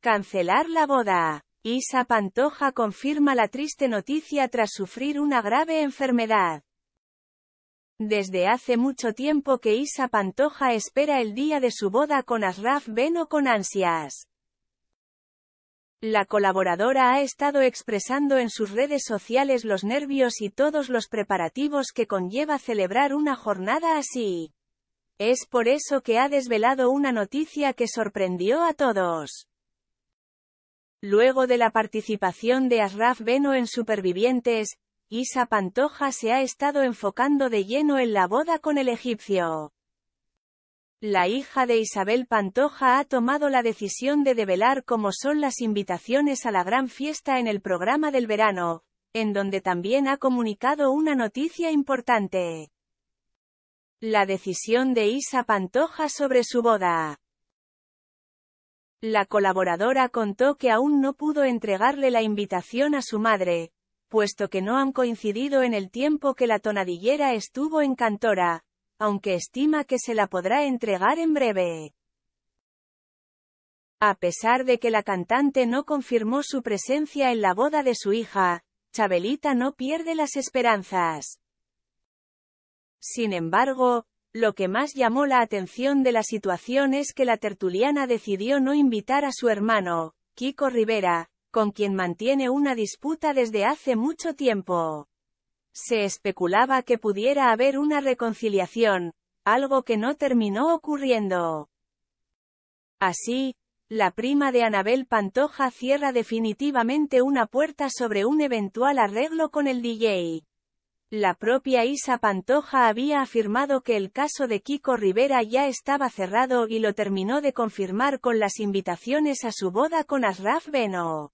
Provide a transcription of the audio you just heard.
Cancelar la boda. Isa Pantoja confirma la triste noticia tras sufrir una grave enfermedad. Desde hace mucho tiempo que Isa Pantoja espera el día de su boda con Asraf Beno con ansias. La colaboradora ha estado expresando en sus redes sociales los nervios y todos los preparativos que conlleva celebrar una jornada así. Es por eso que ha desvelado una noticia que sorprendió a todos. Luego de la participación de Asraf Beno en Supervivientes, Isa Pantoja se ha estado enfocando de lleno en la boda con el egipcio. La hija de Isabel Pantoja ha tomado la decisión de develar cómo son las invitaciones a la gran fiesta en el programa del verano, en donde también ha comunicado una noticia importante. La decisión de Isa Pantoja sobre su boda. La colaboradora contó que aún no pudo entregarle la invitación a su madre, puesto que no han coincidido en el tiempo que la tonadillera estuvo en Cantora, aunque estima que se la podrá entregar en breve. A pesar de que la cantante no confirmó su presencia en la boda de su hija, Chabelita no pierde las esperanzas. Sin embargo, lo que más llamó la atención de la situación es que la tertuliana decidió no invitar a su hermano, Kiko Rivera, con quien mantiene una disputa desde hace mucho tiempo. Se especulaba que pudiera haber una reconciliación, algo que no terminó ocurriendo. Así, la prima de Anabel Pantoja cierra definitivamente una puerta sobre un eventual arreglo con el DJ. La propia Isa Pantoja había afirmado que el caso de Kiko Rivera ya estaba cerrado y lo terminó de confirmar con las invitaciones a su boda con Asraf Beno.